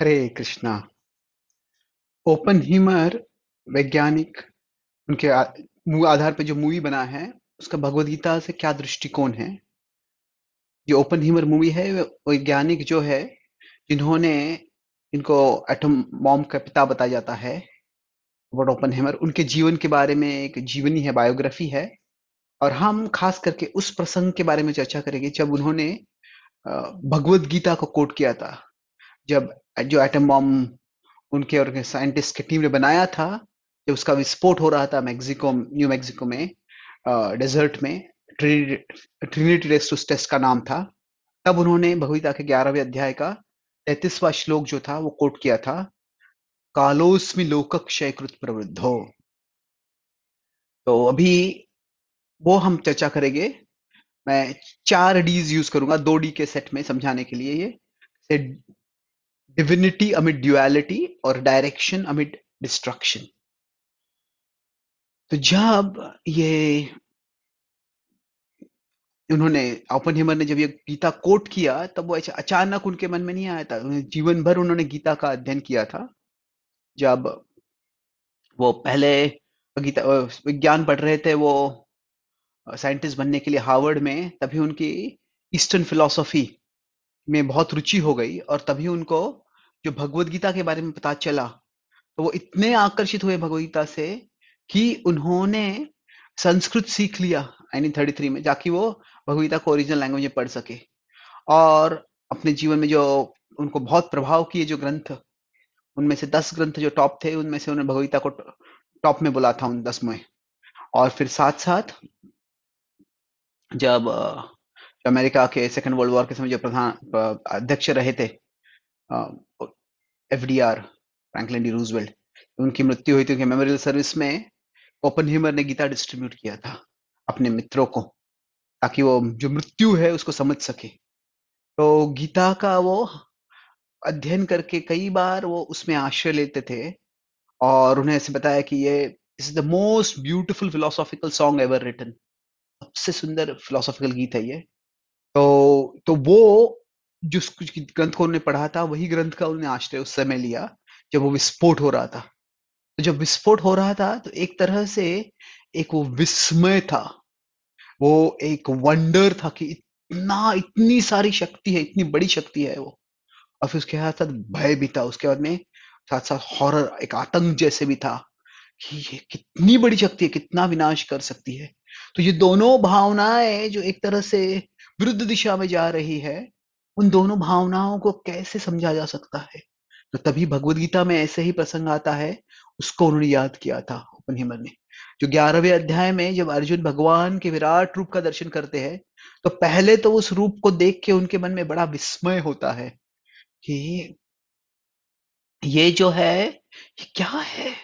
हरे Krishna open हिमर वैज्ञानिक उनके आधार पर जो मूवी बना है उसका भगवद गीता से क्या दृष्टिकोण है जो ओपन हिमर मूवी है वैज्ञानिक जो है जिन्होंने इनको एटम बॉम्ब का पिता बताया जाता है रॉबर्ट ओपन हेमर उनके जीवन के बारे में एक जीवनी है बायोग्राफी है और हम खास करके उस प्रसंग के बारे में चर्चा करेंगे जब उन्होंने भगवत गीता को कोट किया था जब जो एटम बॉम्ब उनके और साइंटिस्ट की टीम ने बनाया था जब उसका विस्फोट हो रहा था मैक्सिको न्यू मैक्सिको में डेजर्ट में ट्रिनिटी रेस्टूस टेस्ट का नाम था तब उन्होंने भगवीता के ग्यारहवें अध्याय का तैतीसवा श्लोक जो था वो कोट किया था कालोस्मी लोक क्षयकृत प्रवृद्धो तो अभी वो हम चर्चा करेंगे मैं चार डीज यूज करूंगा दो डी के सेट में समझाने के लिए ये Divinity amid duality और डायरेक्शन amid डिस्ट्रक्शन तो जब ये उन्होंने ओपन हेमर ने जब ये गीता कोट किया तब वो अचानक उनके मन में नहीं आया था जीवन भर उन्होंने गीता का अध्ययन किया था जब वो पहले गीता विज्ञान पढ़ रहे थे वो साइंटिस्ट बनने के लिए हार्वर्ड में तभी उनकी ईस्टर्न फिलोसॉफी में बहुत रुचि हो गई और तभी उनको जो भगवत गीता के बारे में पता चला तो वो इतने आकर्षित हुए गीता से कि उन्होंने संस्कृत सीख लिया यानी थर्टी थ्री में जाकि वो गीता को ओरिजिनल लैंग्वेज में पढ़ सके और अपने जीवन में जो उनको बहुत प्रभाव किए जो ग्रंथ उनमें से दस ग्रंथ जो टॉप थे उनमें से उन्होंने भगवीता को टॉप में बोला था उन दस में और फिर साथ साथ जब जो अमेरिका के सेकेंड वर्ल्ड वॉर के समय जो प्रधान अध्यक्ष रहे थे F D R Franklin D Roosevelt उनकी मृत्यु हुई थी उनके मेमोरियल सर्विस में ओपन ह्यूमर ने गीता डिस्ट्रीब्यूट किया था अपने मित्रों को ताकि वो जो मृत्यु है उसको समझ सके तो गीता का वो अध्ययन करके कई बार वो उसमें आश्रय लेते थे और उन्हें ऐसे बताया कि ये is the most beautiful philosophical song ever written सबसे सुंदर फिलोसॉफिकल गीत है ये तो तो वो जिस कुछ ग्रंथ ने पढ़ा था वही ग्रंथ का उन्होंने आश्रय उस समय लिया जब वो विस्फोट हो रहा था तो जब विस्फोट हो रहा था तो एक तरह से एक वो विस्मय था वो एक वंडर था कि इतना इतनी सारी शक्ति है इतनी बड़ी शक्ति है वो और फिर उसके साथ साथ भय भी था उसके बाद में साथ साथ हॉरर एक आतंक जैसे भी था कि ये कितनी बड़ी शक्ति है कितना विनाश कर सकती है तो ये दोनों भावनाएं जो एक तरह से विरुद्ध दिशा में जा रही है उन दोनों भावनाओं को कैसे समझा जा सकता है तो तभी भगवदगीता में ऐसे ही प्रसंग आता है उसको उन्होंने याद किया था उपनिमर ने जो ग्यारहवें अध्याय में जब अर्जुन भगवान के विराट रूप का दर्शन करते हैं तो पहले तो उस रूप को देख के उनके मन में बड़ा विस्मय होता है कि ये जो है ये क्या है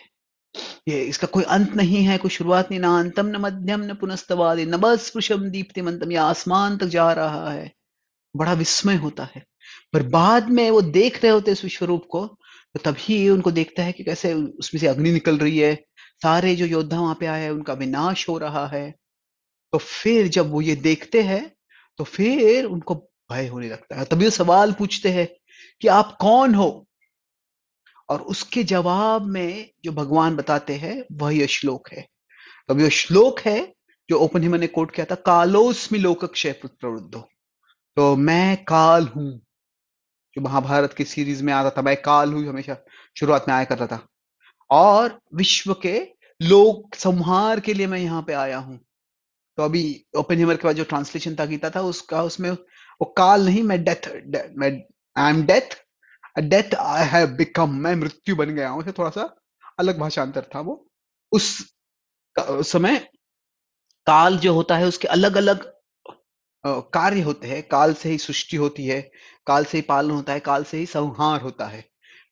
ये इसका कोई अंत नहीं है कोई शुरुआत नहीं ना अंतम न मध्यम न पुनस्तवादे न बस पुरुषम दीप्ति मंतम या आसमान तक जा रहा है बड़ा विस्मय होता है पर बाद में वो देख रहे होते इस विश्वरूप को तो तभी उनको देखता है कि कैसे उसमें से अग्नि निकल रही है सारे जो योद्धा वहां पे आए हैं उनका विनाश हो रहा है तो फिर जब वो ये देखते हैं तो फिर उनको भय होने लगता है तभी वो सवाल पूछते हैं कि आप कौन हो और उसके जवाब में जो भगवान बताते हैं वह यह श्लोक है अब यह श्लोक है जो ओपन ही ने कोट किया था कालोस्मी लोक क्षय प्रवृद्धो तो मैं काल हूं जो महाभारत की सीरीज में आता था मैं काल हूं हमेशा शुरुआत में आया करता था और विश्व के लोक संहार के लिए मैं यहाँ पे आया हूं तो अभी ओपन हिमर के बाद जो ट्रांसलेशन था गीता था उसका उसमें वो काल नहीं मैं डेथ मैं I am death death I have become मैं मृत्यु बन गया हूं थोड़ा सा अलग भाषांतर था वो उस समय काल जो होता है उसके अलग अलग कार्य होते हैं काल से ही सृष्टि होती है काल से ही पालन होता है काल से ही संहार होता है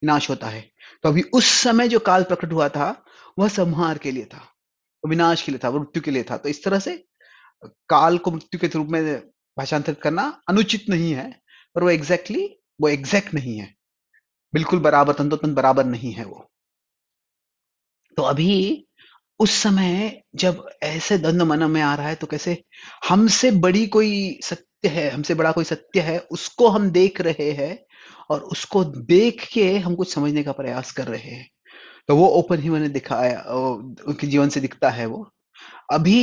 विनाश होता है तो अभी उस समय जो काल प्रकट हुआ था वह संहार के लिए था विनाश के लिए था मृत्यु के लिए था तो इस तरह से काल को मृत्यु के रूप में भाषांतरित करना अनुचित नहीं है पर वो एग्जैक्टली exactly, वो एग्जैक्ट नहीं है बिल्कुल बराबर तंतोतन बराबर नहीं है वो तो अभी उस समय जब ऐसे दंड मन में आ रहा है तो कैसे हमसे बड़ी कोई सत्य है हमसे बड़ा कोई सत्य है उसको हम देख रहे हैं और उसको देख के हम कुछ समझने का प्रयास कर रहे हैं तो वो ओपन ही मैंने दिखाया उनके जीवन से दिखता है वो अभी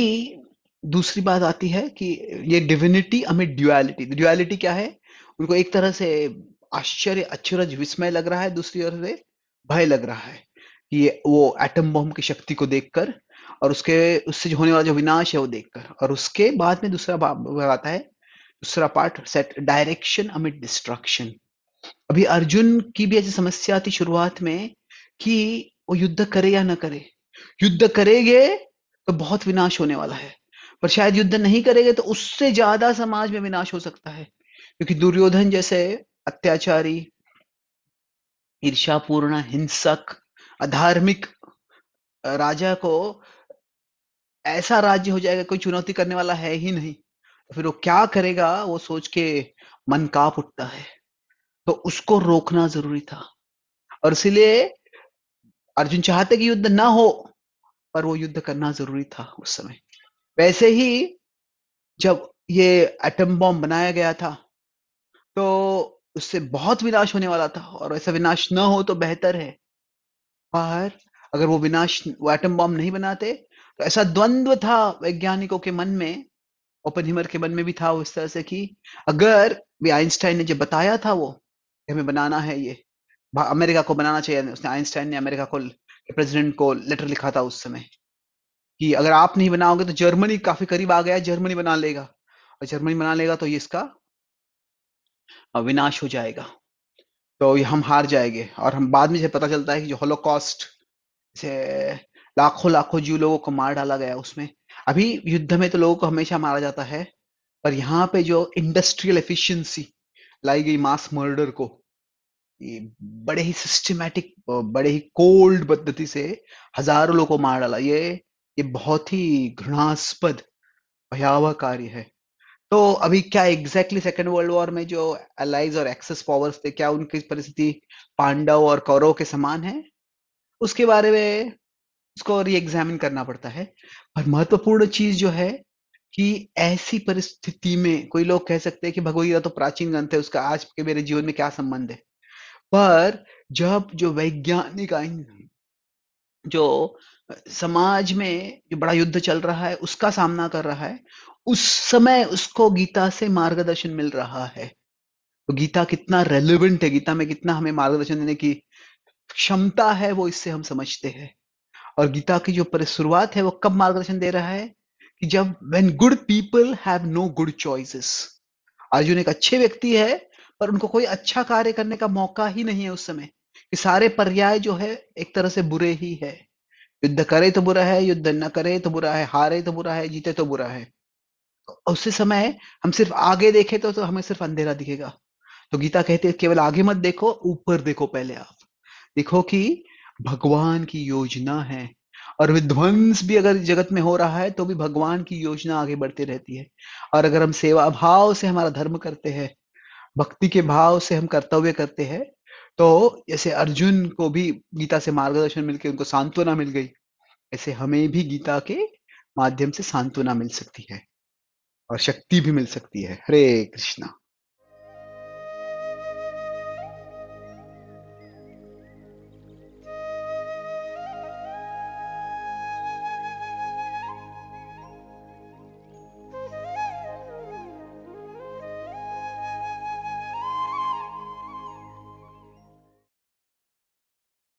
दूसरी बात आती है कि ये डिविनिटी हमें ड्युअलिटी ड्युअलिटी क्या है उनको एक तरह से आश्चर्य अचरज विस्मय लग रहा है दूसरी ओर से भय लग रहा है ये वो एटम बम की शक्ति को देखकर और उसके उससे होने वाला जो विनाश है वो देखकर और उसके बाद में दूसरा आता है दूसरा part set direction amid destruction अभी अर्जुन की भी ऐसी समस्या थी शुरुआत में कि वो युद्ध करे या ना करे युद्ध करेंगे तो बहुत विनाश होने वाला है पर शायद युद्ध नहीं करेंगे तो उससे ज्यादा समाज में विनाश हो सकता है क्योंकि दुर्योधन जैसे अत्याचारी ईर्षापूर्ण हिंसक अधार्मिक राजा को ऐसा राज्य हो जाएगा कोई चुनौती करने वाला है ही नहीं तो फिर वो क्या करेगा वो सोच के मन काप उठता है तो उसको रोकना जरूरी था और इसीलिए अर्जुन चाहते कि युद्ध ना हो पर वो युद्ध करना जरूरी था उस समय वैसे ही जब ये एटम बॉम्ब बनाया गया था उससे बहुत विनाश होने वाला था और ऐसा विनाश न हो तो बेहतर है पर अगर वो विनाश वो एटम बॉम्ब नहीं बनाते तो ऐसा द्वंद्व था वैज्ञानिकों के मन में हिमर के मन में भी था उस तरह से कि अगर वे आइंस्टाइन ने जो बताया था वो हमें बनाना है ये अमेरिका को बनाना चाहिए उसने आइंस्टाइन ने अमेरिका को प्रेसिडेंट को लेटर लिखा था उस समय कि अगर आप नहीं बनाओगे तो जर्मनी काफी करीब आ गया जर्मनी बना लेगा और जर्मनी बना लेगा तो ये इसका विनाश हो जाएगा तो हम हार जाएंगे और हम बाद में से पता चलता है कि जो होलोकॉस्ट से लाखों लाखों जीव लोगों को मार डाला गया उसमें अभी युद्ध में तो लोगों को हमेशा मारा जाता है पर यहाँ पे जो इंडस्ट्रियल एफिशिएंसी लाई गई मास मर्डर को ये बड़े ही सिस्टमैटिक बड़े ही कोल्ड पद्धति से हजारों लोगों को मार डाला ये ये बहुत ही घृणास्पद भयावह कार्य है तो अभी क्या एग्जैक्टली सेकेंड वर्ल्ड वॉर में जो अलाइज और एक्सेस पावर्स थे क्या उनकी परिस्थिति पांडव और कौरव के समान है उसके बारे में उसको रीएग्जामिन करना पड़ता है पर महत्वपूर्ण चीज जो है कि ऐसी परिस्थिति में कोई लोग कह सकते हैं कि भगवदगीता तो प्राचीन ग्रंथ है उसका आज के मेरे जीवन में क्या संबंध है पर जब जो वैज्ञानिक जो समाज में जो बड़ा युद्ध चल रहा है उसका सामना कर रहा है उस समय उसको गीता से मार्गदर्शन मिल रहा है तो गीता कितना रेलिवेंट है गीता में कितना हमें मार्गदर्शन देने की क्षमता है वो इससे हम समझते हैं और गीता की जो शुरुआत है वो कब मार्गदर्शन दे रहा है कि जब when good people have no good choices Arjun एक अच्छे व्यक्ति है पर उनको कोई अच्छा कार्य करने का मौका ही नहीं है उस समय कि सारे पर्याय जो है एक तरह से बुरे ही है युद्ध करे तो बुरा है युद्ध न करे तो बुरा है हारे तो बुरा है जीते तो बुरा है उससे समय हम सिर्फ आगे देखे तो, तो हमें सिर्फ अंधेरा दिखेगा तो गीता कहते है केवल आगे मत देखो ऊपर देखो पहले आप देखो कि भगवान की योजना है और विध्वंस भी अगर जगत में हो रहा है तो भी भगवान की योजना आगे बढ़ती रहती है और अगर हम सेवा भाव से हमारा धर्म करते हैं भक्ति के भाव से हम कर्तव्य करते हैं तो जैसे अर्जुन को भी गीता से मार्गदर्शन मिलके उनको सांत्वना मिल गई ऐसे हमें भी गीता के माध्यम से सांत्वना मिल सकती है और शक्ति भी मिल सकती है हरे कृष्णा